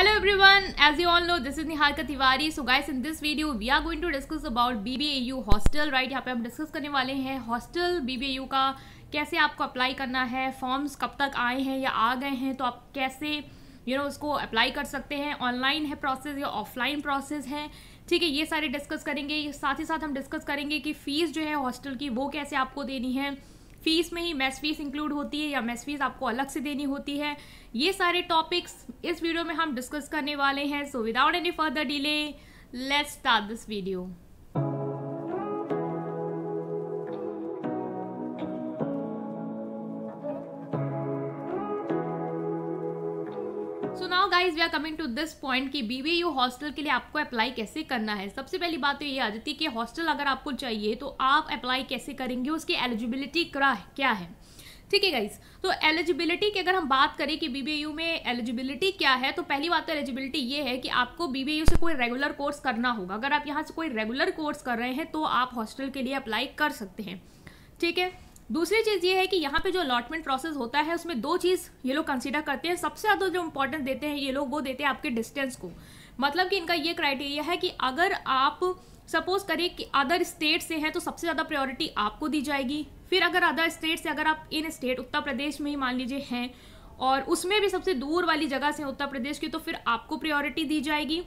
Hello everyone, as you all know, this is Niharika Tiwari. So guys, in this video, we are going to discuss about BBAU hostel, right? यहाँ पे हम discuss करने वाले हैं hostel BBAU का कैसे आपको apply करना है, forms कब तक आए हैं या आ गए हैं, तो आप कैसे यू you नो know, उसको अप्लाई कर सकते हैं ऑनलाइन है प्रोसेस या ऑफलाइन प्रोसेस है ठीक है ये सारे डिस्कस करेंगे साथ ही साथ हम डिस्कस करेंगे कि फ़ीस जो है हॉस्टल की वो कैसे आपको देनी है फीस में ही मेस फीस इंक्लूड होती है या मेस फीस आपको अलग से देनी होती है ये सारे टॉपिक्स इस वीडियो में हम डिस्कस करने वाले हैं so without any further delay let's start this video so now guys we are coming to this point कि बीबीयू हॉस्टल के लिए आपको अप्लाई कैसे करना है सबसे पहली बात तो ये आ जाती है कि हॉस्टल अगर आपको चाहिए तो आप अप्लाई कैसे करेंगे उसकी एलिजिबिलिटी क्या है ठीक है गाइज तो एलिजिबिलिटी की अगर हम बात करें कि यू में एलिजिबिलिटी क्या है तो पहली बात तो एलिजिबिलिटी ये है कि आपको बीबीयू से कोई रेगुलर कोर्स करना होगा अगर आप यहाँ से कोई रेगुलर कोर्स कर रहे हैं तो आप हॉस्टल के लिए अप्लाई कर सकते हैं ठीक है दूसरी चीज़ ये है कि यहाँ पे जो अलॉटमेंट प्रोसेस होता है उसमें दो चीज़ ये लोग कंसिडर करते हैं सबसे ज़्यादा जो इम्पोर्टेंस देते हैं ये लोग वो देते हैं आपके डिस्टेंस को मतलब कि इनका ये क्राइटेरिया है कि अगर आप सपोज करें कि अदर स्टेट से हैं तो सबसे ज़्यादा प्रायोरिटी आपको दी जाएगी फिर अगर अदर स्टेट से अगर आप इन स्टेट उत्तर प्रदेश में ही मान लीजिए हैं और उसमें भी सबसे दूर वाली जगह से उत्तर प्रदेश की तो फिर आपको प्रायोरिटी दी जाएगी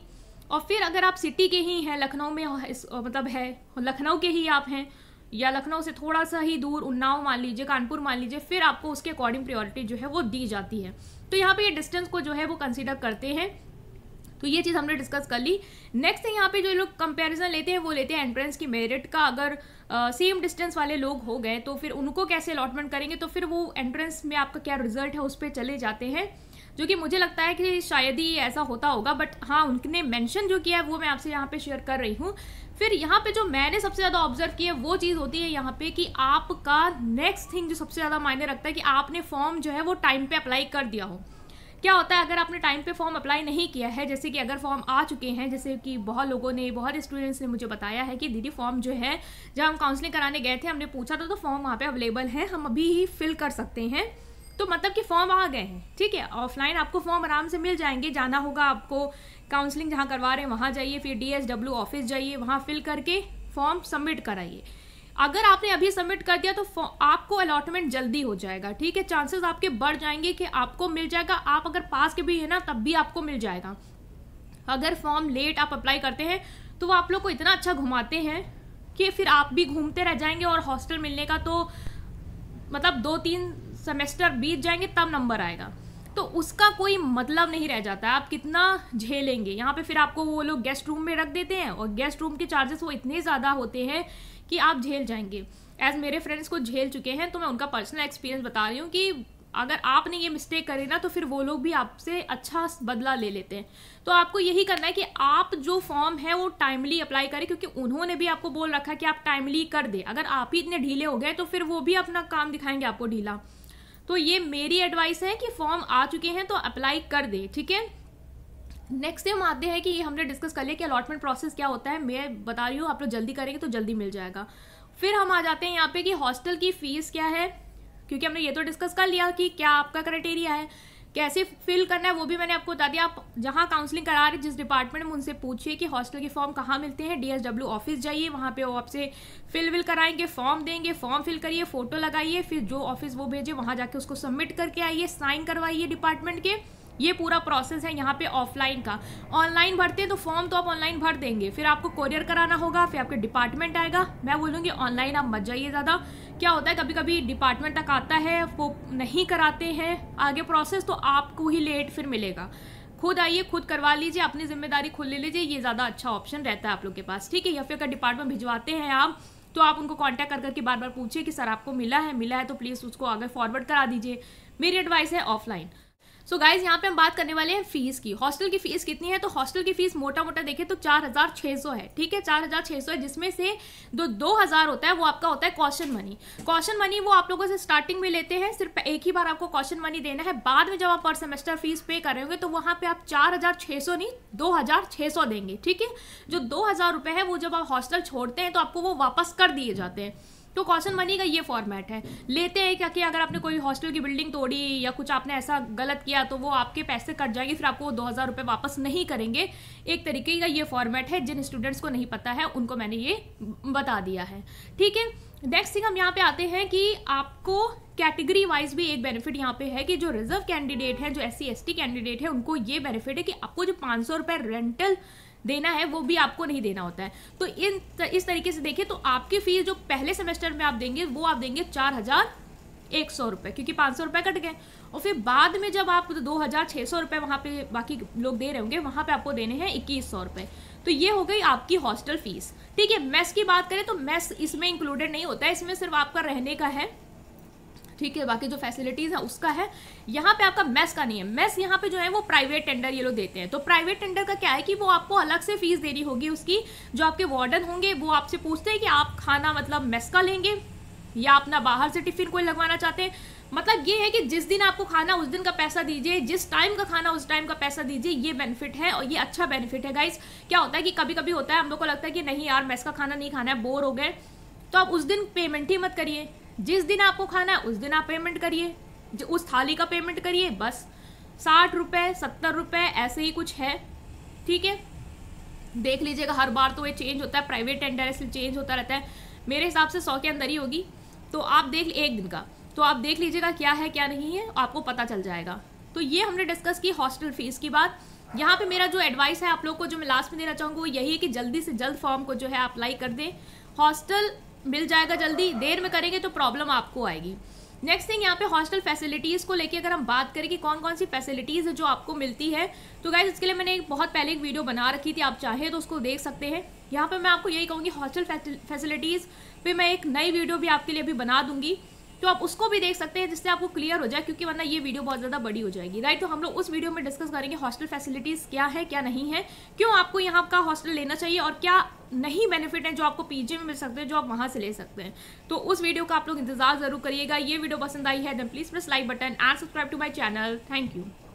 और फिर अगर आप सिटी के ही हैं लखनऊ में मतलब है लखनऊ के ही आप हैं या लखनऊ से थोड़ा सा ही दूर उन्नाव मान लीजिए कानपुर मान लीजिए फिर आपको उसके अकॉर्डिंग प्रायोरिटी जो है वो दी जाती है तो यहाँ पे ये डिस्टेंस को जो है वो कंसिडर करते हैं तो ये चीज़ हमने डिस्कस कर ली नेक्स्ट है यहाँ पे जो लोग कंपैरिजन लेते हैं वो लेते हैं एंट्रेंस की मेरिट का अगर सेम uh, डिस्टेंस वाले लोग हो गए तो फिर उनको कैसे अलॉटमेंट करेंगे तो फिर वो एंट्रेंस में आपका क्या रिजल्ट है उस पर चले जाते हैं जो कि मुझे लगता है कि शायद ही ऐसा होता होगा बट हाँ उनने मेंशन जो किया है वो मैं आपसे यहाँ पे शेयर कर रही हूँ फिर यहाँ पे जो मैंने सबसे ज़्यादा ऑब्जर्व किया वो चीज़ होती है यहाँ पे कि आपका नेक्स्ट थिंग जो सबसे ज़्यादा मायने रखता है कि आपने फॉर्म जो है वो टाइम पे अप्लाई कर दिया हो क्या होता है अगर आपने टाइम पे फॉर्म अप्लाई नहीं किया है जैसे कि अगर फॉर्म आ चुके हैं जैसे कि बहुत लोगों ने बहुत स्टूडेंट्स ने मुझे बताया है कि दीदी फॉर्म जो है जब हम काउंसलिंग कराने गए थे हमने पूछा था तो फॉर्म वहाँ पे अवेलेबल है हम अभी ही फिल कर सकते हैं तो मतलब कि फॉर्म आ गए हैं ठीक है ऑफलाइन आपको फॉर्म आराम से मिल जाएंगे जाना होगा आपको काउंसलिंग जहाँ करवा रहे हैं वहाँ जाइए फिर डब्ल्यू ऑफिस जाइए वहाँ फिल करके फॉर्म सबमिट कराइए अगर आपने अभी सबमिट कर दिया तो आपको अलॉटमेंट जल्दी हो जाएगा ठीक है चांसेस आपके बढ़ जाएंगे कि आपको मिल जाएगा आप अगर पास के भी है ना तब भी आपको मिल जाएगा अगर फॉर्म लेट आप अप्लाई करते हैं तो वो आप लोग को इतना अच्छा घुमाते हैं कि फिर आप भी घूमते रह जाएंगे और हॉस्टल मिलने का तो मतलब दो तीन सेमेस्टर बीत जाएंगे तब नंबर आएगा तो उसका कोई मतलब नहीं रह जाता है आप कितना झेलेंगे यहाँ पे फिर आपको वो लोग गेस्ट रूम में रख देते हैं और गेस्ट रूम के चार्जेस वो इतने ज़्यादा होते हैं कि आप झेल जाएंगे एज मेरे फ्रेंड्स को झेल चुके हैं तो मैं उनका पर्सनल एक्सपीरियंस बता रही हूँ कि अगर आपने ये मिस्टेक करी ना तो फिर वो लोग भी आपसे अच्छा बदला ले लेते हैं तो आपको यही करना है कि आप जो फॉर्म है वो टाइमली अप्लाई करें क्योंकि उन्होंने भी आपको बोल रखा है कि आप टाइमली कर दें अगर आप ही इतने ढीले हो गए तो फिर वो भी अपना काम दिखाएंगे आपको ढीला तो ये मेरी एडवाइस है कि फॉर्म आ चुके हैं तो अप्लाई कर दे ठीक है नेक्स्ट हम आते हैं कि ये हमने डिस्कस कर लिया कि अलॉटमेंट प्रोसेस क्या होता है मैं बता रही हूँ आप लोग जल्दी करेंगे तो जल्दी मिल जाएगा फिर हम आ जाते हैं यहाँ पे कि हॉस्टल की फ़ीस क्या है क्योंकि हमने ये तो डिस्कस कर लिया कि क्या आपका क्राइटेरिया है कैसे फिल करना है वो भी मैंने आपको बता दिया आप जहाँ काउंसलिंग करा रहे जिस डिपार्टमेंट में उनसे पूछिए कि हॉस्टल के फॉर्म कहाँ मिलते हैं डीएसडब्ल्यू ऑफिस जाइए वहाँ पे वो आपसे फिल विल कराएंगे फॉर्म देंगे फॉर्म फिल करिए फोटो लगाइए फिर जो ऑफिस वो भेजे वहाँ जाके उसको सबमिट करके आइए साइन करवाइए डिपार्टमेंट के ये पूरा प्रोसेस है यहाँ पे ऑफलाइन का ऑनलाइन भरते हैं तो फॉर्म तो आप ऑनलाइन भर देंगे फिर आपको कोरियर कराना होगा फिर आपके डिपार्टमेंट आएगा मैं बोलूँगी ऑनलाइन आप मत जाइए ज़्यादा क्या होता है कभी कभी डिपार्टमेंट तक आता है वो नहीं कराते हैं आगे प्रोसेस तो आपको ही लेट फिर मिलेगा खुद आइए खुद करवा लीजिए अपनी जिम्मेदारी खुद ले लीजिए ये ज़्यादा अच्छा ऑप्शन रहता है आप लोग के पास ठीक है या फिर अगर डिपार्टमेंट भिजवाते हैं आप तो आप उनको कांटेक्ट कर करके बार बार पूछिए कि सर आपको मिला है मिला है तो प्लीज़ उसको आगे फॉरवर्ड करा दीजिए मेरी एडवाइस है ऑफलाइन सो गाइज यहाँ पे हम बात करने वाले हैं फीस की हॉस्टल की फीस कितनी है तो हॉस्टल की फीस मोटा मोटा देखें तो चार हजार छह सौ है ठीक है चार हजार छह सौ है जिसमें से जो दो हजार होता है वो आपका होता है कॉशन मनी कॉशन मनी वो आप लोगों से स्टार्टिंग में लेते हैं सिर्फ एक ही बार आपको कॉशन मनी देना है बाद में जब आप पर सेमेस्टर फीस पे कर रहे होंगे तो वहाँ पर आप चार हजार सौ नहीं दो हजार सौ देंगे ठीक है जो दो हजार रुपये है वो जब आप हॉस्टल छोड़ते हैं तो आपको वो वापस कर दिए जाते हैं तो क्वेश्चन मनी का ये फॉर्मेट है लेते हैं क्या कि अगर आपने कोई हॉस्टल की बिल्डिंग तोड़ी या कुछ आपने ऐसा गलत किया तो वो आपके पैसे कट जाएंगे फिर आपको वो दो हज़ार रुपये वापस नहीं करेंगे एक तरीके का ये फॉर्मेट है जिन स्टूडेंट्स को नहीं पता है उनको मैंने ये बता दिया है ठीक है नेक्स्ट थिंग हम यहाँ पे आते हैं कि आपको कैटेगरी वाइज भी एक बेनिफिट यहाँ पे है कि जो रिजर्व कैंडिडेट है जो एस सी कैंडिडेट है उनको ये बेनिफिट है कि आपको जो पाँच सौ रुपये रेंटल देना है वो भी आपको नहीं देना होता है तो इन इस तरीके से देखें तो आपकी फीस जो पहले सेमेस्टर में आप देंगे वो आप देंगे चार हज़ार एक सौ रुपये क्योंकि पाँच सौ रुपये कट गए और फिर बाद में जब आप दो हज़ार छः सौ रुपये वहाँ पर बाकी लोग दे रहे होंगे वहाँ पर आपको देने हैं इक्कीस सौ रुपये तो ये हो गई आपकी हॉस्टल फीस ठीक है मेस की बात करें तो मेस इसमें इंक्लूडेड नहीं होता है इसमें सिर्फ आपका रहने का है ठीक है बाकी जो फैसिलिटीज़ है उसका है यहाँ पे आपका मेस का नहीं है मेस यहाँ पे जो है वो प्राइवेट टेंडर ये लोग देते हैं तो प्राइवेट टेंडर का क्या है कि वो आपको अलग से फीस देनी होगी उसकी जो आपके वार्डन होंगे वो आपसे पूछते हैं कि आप खाना मतलब मेस का लेंगे या अपना बाहर से टिफिन कोई लगवाना चाहते हैं मतलब ये है कि जिस दिन आपको खाना उस दिन का पैसा दीजिए जिस टाइम का खाना उस टाइम का पैसा दीजिए ये बेनिफिट है और ये अच्छा बेनिफिट है गाइज क्या होता है कि कभी कभी होता है हम लोग को लगता है कि नहीं यार मैस का खाना नहीं खाना है बोर हो गए तो आप उस दिन पेमेंट ही मत करिए जिस दिन आपको खाना है उस दिन आप पेमेंट करिए उस थाली का पेमेंट करिए बस साठ रुपये सत्तर रुपये ऐसे ही कुछ है ठीक है देख लीजिएगा हर बार तो ये चेंज होता है प्राइवेट टेंडर इसलिए चेंज होता रहता है मेरे हिसाब से सौ के अंदर ही होगी तो आप देख एक दिन का तो आप देख लीजिएगा क्या है क्या नहीं है आपको पता चल जाएगा तो ये हमने डिस्कस की हॉस्टल फीस की बात यहाँ पे मेरा जो एडवाइस है आप लोग को जो मैं लास्ट में देना चाहूँगा वो यही है कि जल्दी से जल्द फॉर्म को जो है अप्लाई कर दें हॉस्टल मिल जाएगा जल्दी देर में करेंगे तो प्रॉब्लम आपको आएगी नेक्स्ट थिंग यहाँ पे हॉस्टल फैसिलिटीज़ को लेके अगर हम बात करें कि कौन कौन सी फैसिलिटीज़ है जो आपको मिलती है तो गाइज इसके लिए मैंने एक बहुत पहले एक वीडियो बना रखी थी आप चाहें तो उसको देख सकते हैं यहाँ पे मैं आपको यही कहूँगी हॉस्टल फैसिलिटीज़ पे मैं एक नई वीडियो भी आपके लिए अभी बना दूँगी तो आप उसको भी देख सकते हैं जिससे आपको क्लियर हो जाए क्योंकि वरना ये वीडियो बहुत ज़्यादा बड़ी हो जाएगी राइट तो हम लोग उस वीडियो में डिस्कस करेंगे हॉस्टल फैसिलिटीज़ क्या है क्या नहीं है क्यों आपको यहाँ का हॉस्टल लेना चाहिए और क्या नहीं बेनिफिट हैं जो आपको पीजी में मिल सकते हैं जो आप वहाँ से ले सकते हैं तो उस वीडियो का आप लोग इंतजार जरूर करिएगा ये वीडियो पसंद आई है then please press like button and subscribe to my channel thank you